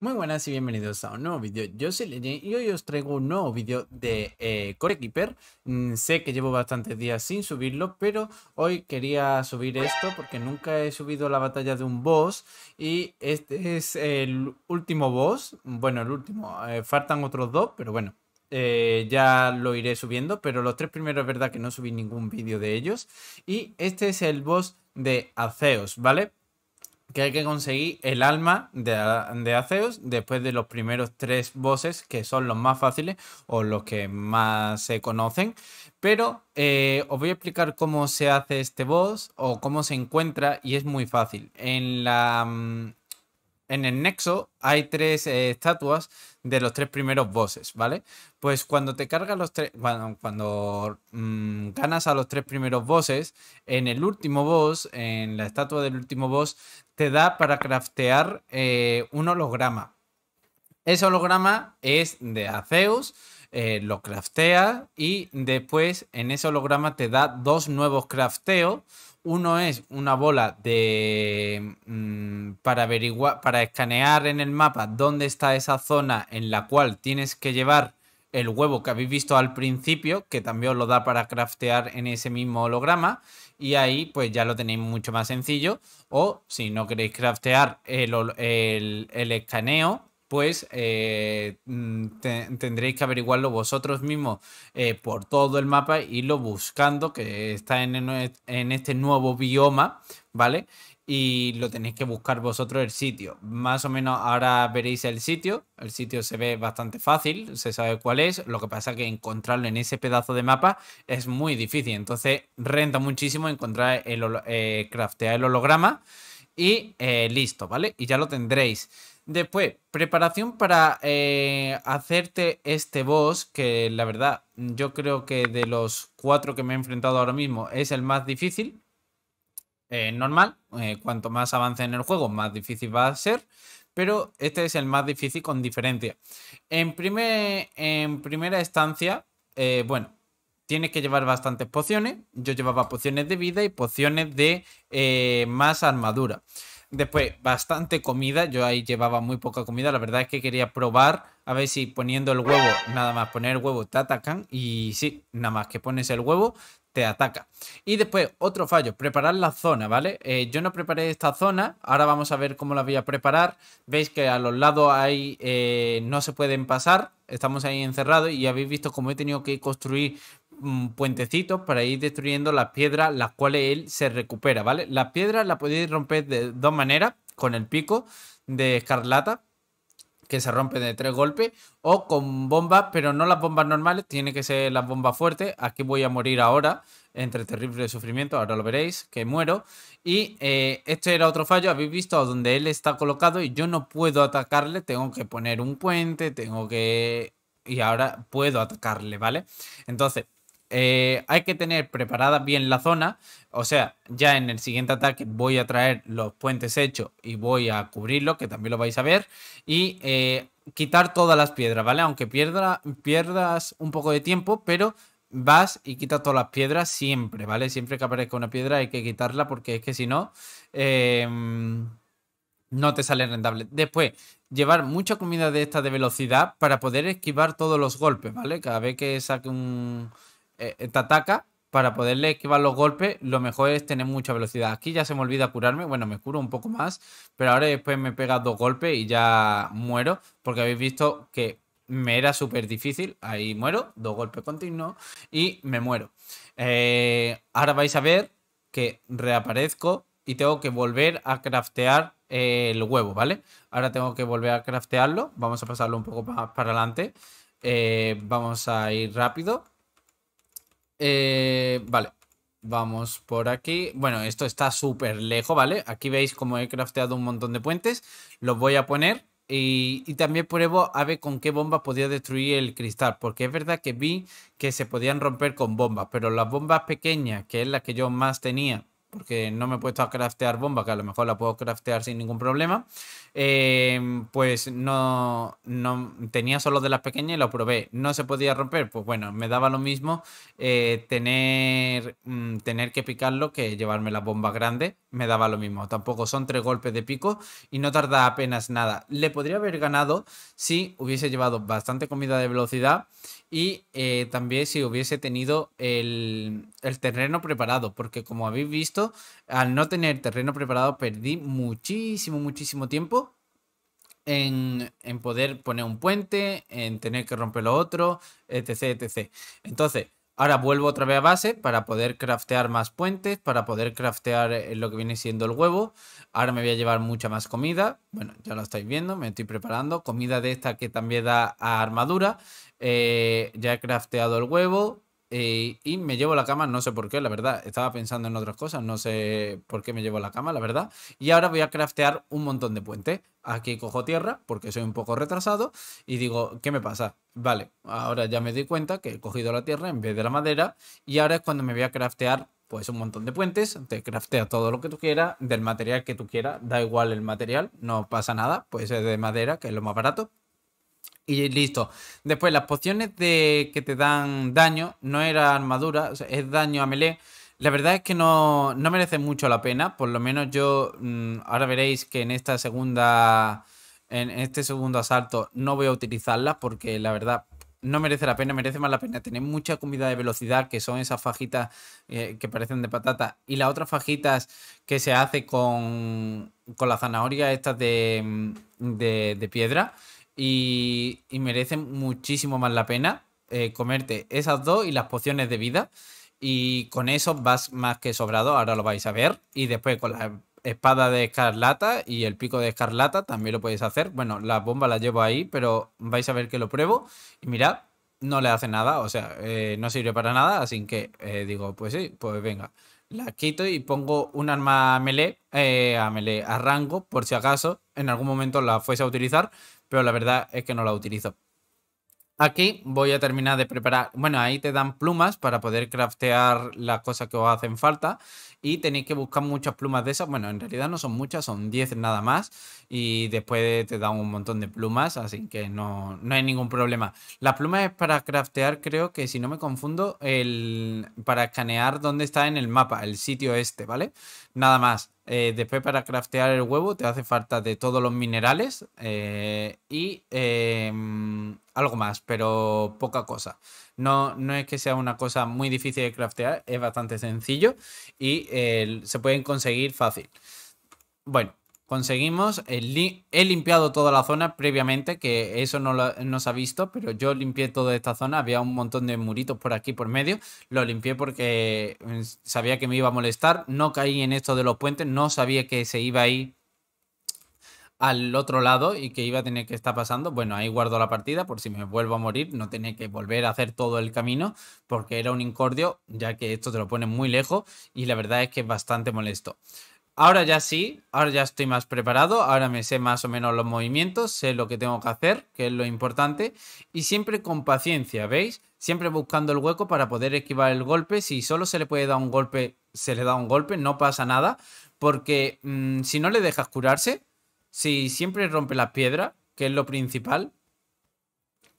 Muy buenas y bienvenidos a un nuevo vídeo, yo soy y hoy os traigo un nuevo vídeo de eh, Core Keeper mm, Sé que llevo bastantes días sin subirlo, pero hoy quería subir esto porque nunca he subido la batalla de un boss Y este es el último boss, bueno el último, eh, faltan otros dos, pero bueno eh, ya lo iré subiendo, pero los tres primeros es verdad que no subí ningún vídeo de ellos. Y este es el boss de Aceos, ¿vale? que hay que conseguir el alma de, de después de los primeros tres bosses, que son los más fáciles o los que más se conocen. Pero eh, os voy a explicar cómo se hace este boss o cómo se encuentra y es muy fácil. En la, mm, en el nexo hay tres eh, estatuas de los tres primeros bosses, ¿vale? Pues cuando te cargas los tres, cuando mm, ganas a los tres primeros bosses, en el último boss, en la estatua del último boss, te da para craftear eh, un holograma. Ese holograma es de Aceus. Eh, lo craftea y después en ese holograma te da dos nuevos crafteos uno es una bola de. Mm, para averiguar. Para escanear en el mapa dónde está esa zona en la cual tienes que llevar el huevo que habéis visto al principio, que también os lo da para craftear en ese mismo holograma. Y ahí, pues ya lo tenéis mucho más sencillo. O si no queréis craftear el, el, el escaneo, pues eh, mm, tendréis que averiguarlo vosotros mismos eh, por todo el mapa, y irlo buscando, que está e, en, este nuevo bioma, ¿vale? y lo tenéis que buscar vosotros el sitio. Más o menos ahora veréis el sitio. El sitio se ve bastante fácil, se sabe cuál es. Lo que pasa es que encontrarlo en ese pedazo de mapa es muy difícil. Entonces renta muchísimo encontrar el eh, craftear el holograma y eh, listo, ¿vale? Y ya lo tendréis. Después, preparación para eh, hacerte este boss, que la verdad yo creo que de los cuatro que me he enfrentado ahora mismo es el más difícil. Eh, normal, eh, cuanto más avance en el juego, más difícil va a ser, pero este es el más difícil con diferencia. En, primer, en primera instancia, bueno, tienes que llevar bastantes pociones. Yo llevaba pociones de vida y pociones de más armadura. Después, bastante comida. Yo ahí llevaba muy poca comida. La verdad es que quería probar a ver si poniendo el huevo, nada más poner el huevo, te atacan. Y sí, nada más que pones el huevo, te ataca. Y después, otro fallo, preparar la zona, ¿vale? Eh, yo no preparé esta zona, ahora vamos a ver cómo la voy a preparar. Veis que a los lados ahí eh, no se pueden pasar, estamos ahí encerrados y habéis visto cómo he tenido que construir Mm, puentecitos para ir destruyendo las piedras, las cuales él se recupera, ¿vale? Las piedras las podéis romper de dos maneras, con el pico de escarlata, que se rompe de tres golpes, o con bombas, pero no las bombas normales, tiene que ser las bombas fuertes. Aquí voy a morir ahora, entre terrible sufrimiento, ahora lo veréis, que muero. Y eh, este era otro fallo, habéis visto donde él está colocado y yo no puedo atacarle, tengo que poner un puente, tengo que... Y ahora puedo atacarle, ¿vale? Entonces, eh, hay que tener preparada bien la zona. O sea, ya en el siguiente ataque voy a traer los puentes hechos y voy a cubrirlos, que también lo vais a ver. Y eh, quitar todas las piedras, ¿vale? Aunque pierdas un poco de tiempo, pero vas y quitas todas las piedras siempre, ¿vale? Siempre que aparezca una piedra hay que quitarla porque es que si no... Em, no te sale rentable. Después, llevar mucha comida de esta de velocidad para poder esquivar todos los golpes, ¿vale? Cada vez que saque un, esta eh, ataca, para poderle esquivar los golpes, lo mejor es tener mucha velocidad. Aquí ya se me olvida curarme, bueno, me curo un poco más, pero ahora después me pega dos golpes y ya muero, porque habéis visto que me era súper difícil, ahí muero, dos golpes continuos y me muero. Eh, ahora vais a ver que reaparezco y tengo que volver a craftear el huevo, ¿vale? Ahora tengo que volver a craftearlo, vamos a pasarlo un poco más para adelante, eh, vamos a ir rápido eh, vale. Vamos por aquí. Bueno, esto está súper lejos, ¿vale? Aquí veis como he crafteado un montón de puentes. Los voy a poner. Y, y, también pruebo a ver con qué bomba podía destruir el cristal, porque es verdad que vi que se podían romper con bombas, pero las bombas pequeñas, que es la que yo más tenía, porque no me he puesto a craftear bombas que a lo mejor la puedo craftear sin ningún problema, eh, pues no, tenía solo de las pequeñas y lo probé. No se podía romper, pues bueno, me daba lo mismo eh, tener, mm, tener que picarlo que llevarme las bombas grandes, me daba lo mismo. Tampoco son tres golpes de pico y no tarda apenas nada. Le podría haber ganado si hubiese llevado bastante comida de velocidad y eh, también si hubiese tenido el, el terreno preparado, porque como habéis visto, al no tener terreno preparado, perdí muchísimo, muchísimo tiempo en, poder poner un puente, en tener que romper lo otro, etc, etc. Entonces, Ahora vuelvo otra vez a base para poder craftear más puentes, para poder craftear eh, lo que viene siendo el huevo. Ahora me voy a llevar mucha más comida. Bueno, ya lo estáis viendo, me estoy preparando. Comida de esta que también da a armadura. Eh, ya he crafteado el huevo. Eh, y me llevo la cama, no sé por qué, la verdad. Estaba pensando en otras cosas, no sé por qué me llevo la cama, la verdad. Y ahora voy a craftear un montón de puentes. Aquí cojo tierra, porque soy un poco retrasado, y digo, ¿qué me pasa? Vale, ahora ya me doy cuenta que he cogido la tierra en vez de la madera, y ahora es cuando me voy a craftear pues un montón de puentes, te craftea todo lo que tú quieras, del material que tú quieras, da igual el material, no pasa nada, pues es de madera, que es lo más barato, y listo. Después, las pociones que te dan daño, no era armadura, es daño a melee. La verdad es que no, merece mucho la pena. Por lo menos yo, mm, ahora veréis que en esta segunda, en este segundo asalto no voy a utilizarlas porque la verdad no merece la pena, merece más la pena tener mucha comida de velocidad, que son esas fajitas eh, que parecen de patata, y las otras fajitas que se hace con, con las zanahoria estas mm, de, de piedra, y, merecen merece muchísimo más la pena eh, comerte esas dos y las pociones de vida. Y con eso vas más que sobrado, ahora lo vais a ver. Y después con la espada de escarlata y el pico de escarlata también lo podéis hacer. Bueno, la bomba la llevo ahí, pero vais a ver que lo pruebo. Y mirad, no le hace nada, o sea, eh, no sirve para nada. Así que eh, digo, pues sí, pues venga. La quito y pongo un arma a melee, a melee, a rango, por si acaso en algún momento la fuese a utilizar pero la verdad es que no la utilizo. Aquí voy a terminar de preparar, bueno, ahí te dan plumas para poder craftear las cosas que os hacen falta y tenéis que buscar muchas plumas de esas. Bueno, en realidad no son muchas, son 10 nada más y después te dan un montón de plumas, así que no, no hay ningún problema. Las plumas es para craftear, creo que si no me confundo, el, para escanear dónde está en el mapa, el sitio este, ¿vale? Nada más. Eh, después para craftear el huevo te hace falta de todos los minerales eh, y eh, algo más, pero poca cosa. No, es que sea una cosa muy difícil de craftear, es bastante sencillo y se pueden conseguir fácil. Bueno, conseguimos, el he limpiado toda la zona previamente, que eso no, nos no, se ha visto, pero yo limpié toda esta zona, había un montón de muritos por aquí por medio, lo limpié porque mm, sabía que me iba a molestar, no caí en esto de los puentes, no sabía que se iba a ir al otro lado y que iba a tener que estar pasando. Bueno, ahí guardo la partida por si me vuelvo a morir, no tiene que volver a hacer todo el camino porque era un incordio, ya que esto te lo pone muy lejos y la verdad es que es bastante molesto. Ahora ya sí, ahora ya estoy más preparado, ahora me sé más o menos los movimientos, sé lo que tengo que hacer, que es lo importante, y siempre con paciencia, ¿veis? Siempre buscando el hueco para poder esquivar el golpe, si solo se le puede dar un golpe, se le da un golpe, no pasa nada, porque mm, si no le dejas curarse, si siempre rompe las piedra, que es lo principal,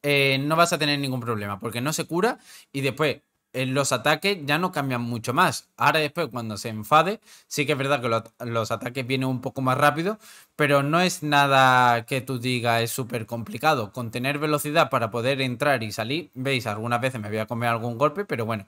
eh, no vas a tener ningún problema, porque no se cura y después eh, los ataques ya no cambian mucho más. Ahora después, cuando se enfade, sí que es verdad que los ataques vienen un poco más rápido, pero no es nada que tú digas es súper complicado. Con tener velocidad para poder entrar y salir, veis, algunas veces me voy a comer algún golpe, pero bueno,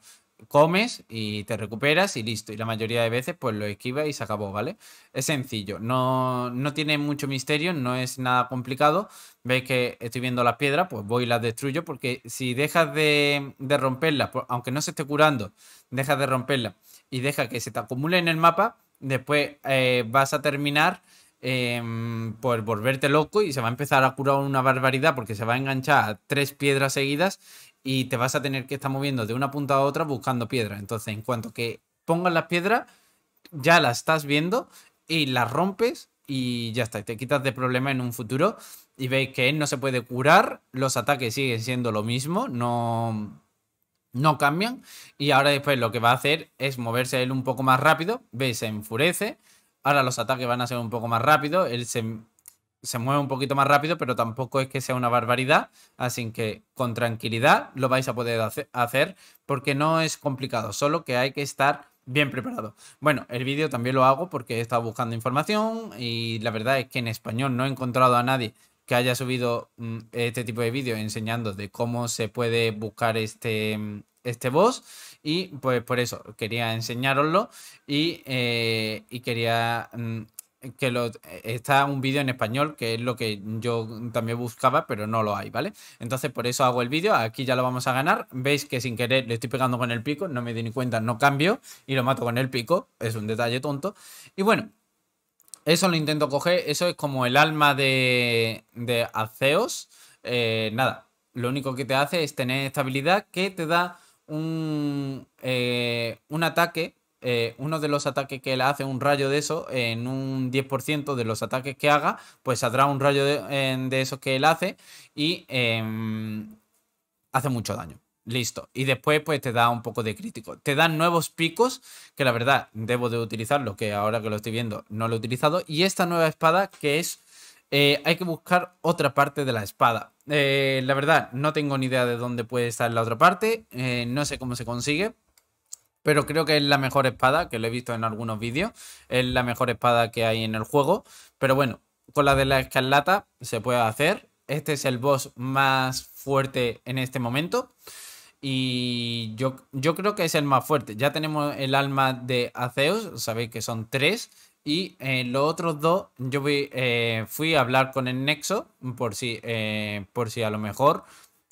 comes y te recuperas y listo. Y la mayoría de veces pues lo esquivas y se acabó, ¿vale? Es sencillo, no, tiene mucho misterio, no es nada complicado. Veis que estoy viendo las piedras, pues voy y las destruyo porque si dejas de, de romperlas, pues, aunque no se esté curando, dejas de romperlas y deja que se te acumule en el mapa, después eh, vas a terminar... Em, por volverte loco y se va a empezar a curar una barbaridad porque se va a enganchar a tres piedras seguidas y te vas a tener que estar moviendo de una punta a otra buscando piedras. Entonces, en cuanto que pongas las piedras, ya las estás viendo y las rompes y ya está. te quitas de problema en un futuro. Y veis que él no se puede curar, los ataques siguen siendo lo mismo, no, no cambian. Y ahora después lo que va a hacer es moverse él un poco más rápido. Veis, se enfurece. Ahora los ataques van a ser un poco más rápidos. Él se se mueve un poquito más rápido, pero tampoco es que sea una barbaridad. Así que con tranquilidad lo vais a poder hacer porque no es complicado, solo que hay que estar bien preparado. Bueno, el vídeo también lo hago porque he estado buscando información y la verdad es que en español no he encontrado a nadie que haya subido mm, este tipo de vídeo enseñando de cómo se puede buscar este, este boss y pues por eso quería enseñároslo y, eh, y quería mm, que lo, eh, está un vídeo en español, que es lo que yo también buscaba, pero no lo hay, ¿vale? Entonces por eso hago el vídeo, aquí ya lo vamos a ganar, veis que sin querer le estoy pegando con el pico, no me di ni cuenta, no cambio y lo mato con el pico, es un detalle tonto. Y bueno, eso lo intento coger, eso es como el alma de, de Aceos, eh, nada, lo único que te hace es tener estabilidad que te da un, eh, un ataque eh, uno de los ataques que él hace un rayo de eso, en un 10% de los ataques que haga, pues saldrá un rayo de, eso esos que él hace y em, hace mucho daño. Listo. Y después, pues te da un poco de crítico. Te dan nuevos picos, que la verdad debo de utilizarlo, que ahora que lo estoy viendo no lo he utilizado. Y esta nueva espada, que es. Eh, hay que buscar otra parte de la espada. Eh, la verdad, no tengo ni idea de dónde puede estar la otra parte. no sé cómo se consigue pero creo que es la mejor espada, que lo he visto en algunos vídeos, es la mejor espada que hay en el juego, pero bueno, con la de la escarlata se puede hacer, este es el boss más fuerte en este momento y yo, yo creo que es el más fuerte, ya tenemos el alma de Aceus, sabéis que son tres, y eh, los otros dos, yo eh, fui, a hablar con el Nexo por si, eh, por si a lo mejor,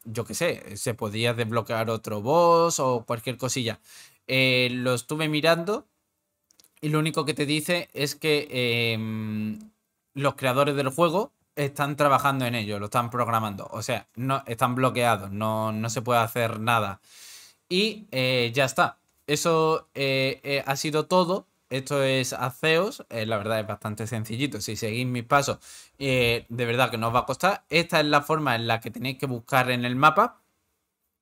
yo qué sé, se podía desbloquear otro boss o cualquier cosilla. Eh, lo estuve mirando y lo único que te dice es que em, los creadores del juego están trabajando en ello, lo están programando. O sea, no, están bloqueados, no, se puede hacer nada. Y eh, ya está. Eso eh, ha sido todo. Esto es Aceos, la verdad es bastante sencillito. Si seguís mis pasos, de verdad que no os va a costar. Esta es la forma en la que tenéis que buscar en el mapa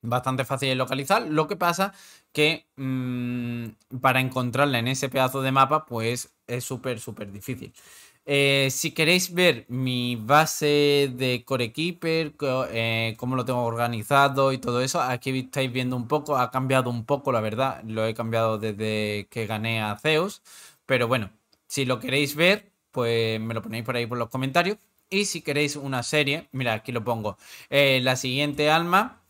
bastante fácil de localizar. Lo que pasa que mm, para encontrarla en ese pedazo de mapa, pues es súper, súper difícil. Eh, si queréis ver mi base de Core Keeper, eh, cómo lo tengo organizado y todo eso, aquí estáis viendo un poco, ha cambiado un poco, la verdad, lo he cambiado desde que gané a Zeus, pero bueno, si lo queréis ver, pues me lo ponéis por ahí por los comentarios. Y si queréis una serie, mira, aquí lo pongo, eh, la siguiente alma,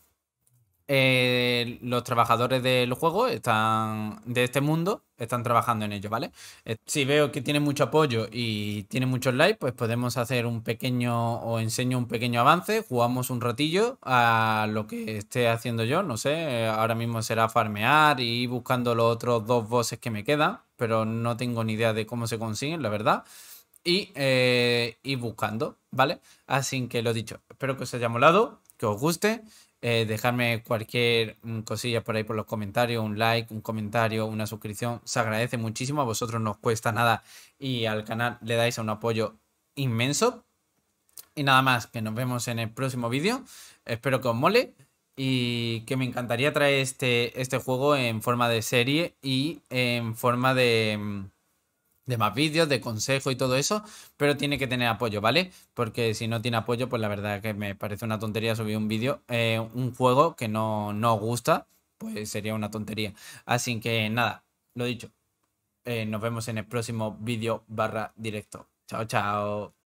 eh, los trabajadores del juego están de este mundo están trabajando en ello, ¿vale? Eh, si veo que tiene mucho apoyo y tiene muchos likes, pues podemos hacer un pequeño o enseño un pequeño avance, jugamos un ratillo a lo que esté haciendo yo, no sé, ahora mismo será farmear y buscando los otros dos bosses que me quedan, pero no tengo ni idea de cómo se consiguen, la verdad. Y eh, buscando, ¿vale? Así que lo dicho, espero que os haya molado, que os guste eh, dejarme cualquier mm, cosilla por ahí por los comentarios, un like, un comentario, una suscripción. Se agradece muchísimo, a vosotros no os cuesta nada y al canal le dais un apoyo inmenso. Y nada más, que nos vemos en el próximo vídeo. Espero que os mole y que me encantaría traer este, este juego en forma de serie y en forma de... Mm, de más vídeos, de consejos y todo eso, pero tiene que tener apoyo, ¿vale? Porque si no tiene apoyo, pues la verdad que me parece una tontería subir un vídeo, eh, un juego que no, no gusta, pues sería una tontería. Así que nada, lo dicho. Eh, nos vemos en el próximo vídeo barra directo. Chao, chao.